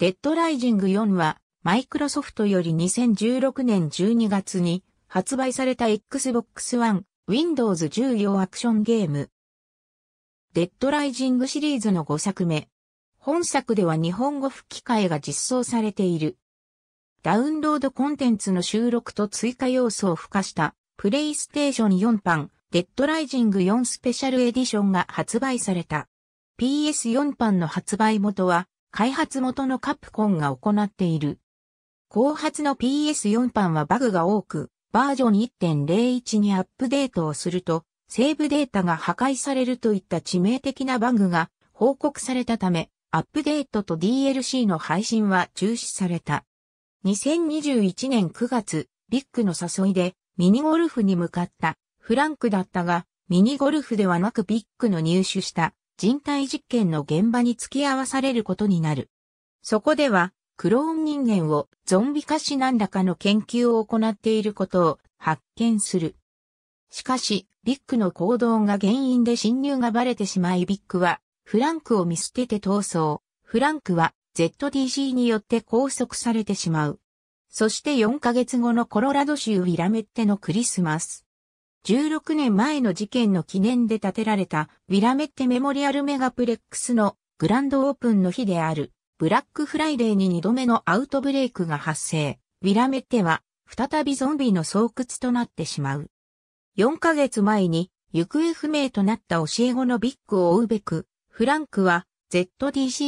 デッドライジング4は、マイクロソフトより2016年12月に発売された Xbox One Windows 10用アクションゲーム。デッドライジングシリーズの5作目。本作では日本語吹き替えが実装されている。ダウンロードコンテンツの収録と追加要素を付加したプレイステーション4版デッドライジング4スペシャルエディションが発売された。PS4 版の発売元は開発元のカプコンが行っている。後発の PS4 版はバグが多く、バージョン1.01にアップデートをすると、セーブデータが破壊されるといった致命的なバグが報告されたため、アップデートと DLC の配信は中止された。2021年9月、ビッグの誘いでミニゴルフに向かったフランクだったが、ミニゴルフではなくビッグの入手した人体実験の現場に付き合わされることになる。そこでは、クローン人間をゾンビ化し何らかの研究を行っていることを発見する。しかし、ビッグの行動が原因で侵入がバレてしまいビッグは、フランクを見捨てて逃走。フランクは ZDC によって拘束されてしまう。そして4ヶ月後のコロラド州ウィラメッテのクリスマス。16年前の事件の記念で建てられたウィラメッテメモリアルメガプレックスのグランドオープンの日であるブラックフライデーに2度目のアウトブレイクが発生。ウィラメッテは再びゾンビの巣窟となってしまう。4ヶ月前に行方不明となった教え子のビッグを追うべく、フランクは ZDC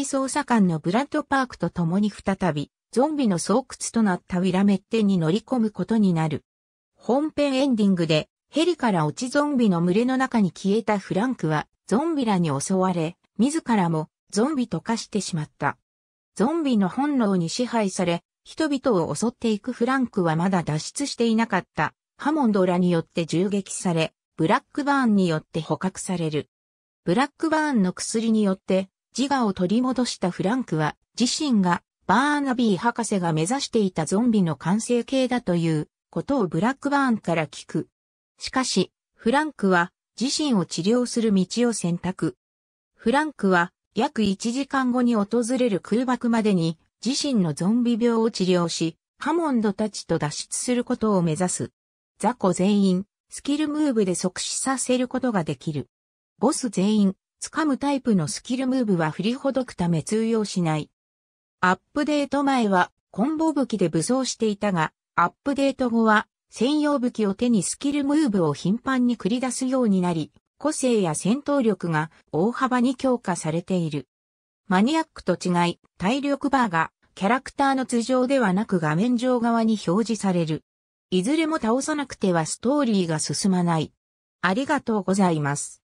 捜査官のブラッドパークと共に再びゾンビの巣窟となったウィラメッテに乗り込むことになる。本編エンディングでヘリから落ちゾンビの群れの中に消えたフランクは、ゾンビらに襲われ、自らもゾンビと化してしまった。ゾンビの本能に支配され、人々を襲っていくフランクはまだ脱出していなかった。ハモンドらによって銃撃され、ブラックバーンによって捕獲される。ブラックバーンの薬によって自我を取り戻したフランクは自身がバーナビー博士が目指していたゾンビの完成形だということをブラックバーンから聞く。しかし、フランクは自身を治療する道を選択。フランクは約1時間後に訪れる空爆までに自身のゾンビ病を治療し、ハモンドたちと脱出することを目指す。雑魚全員、スキルムーブで即死させることができる。ボス全員、掴むタイプのスキルムーブは振りほどくため通用しない。アップデート前はコンボ武器で武装していたが、アップデート後は専用武器を手にスキルムーブを頻繁に繰り出すようになり、個性や戦闘力が大幅に強化されている。マニアックと違い、体力バーがキャラクターの頭上ではなく画面上側に表示される。いずれも倒さなくてはストーリーが進まない。ありがとうございます。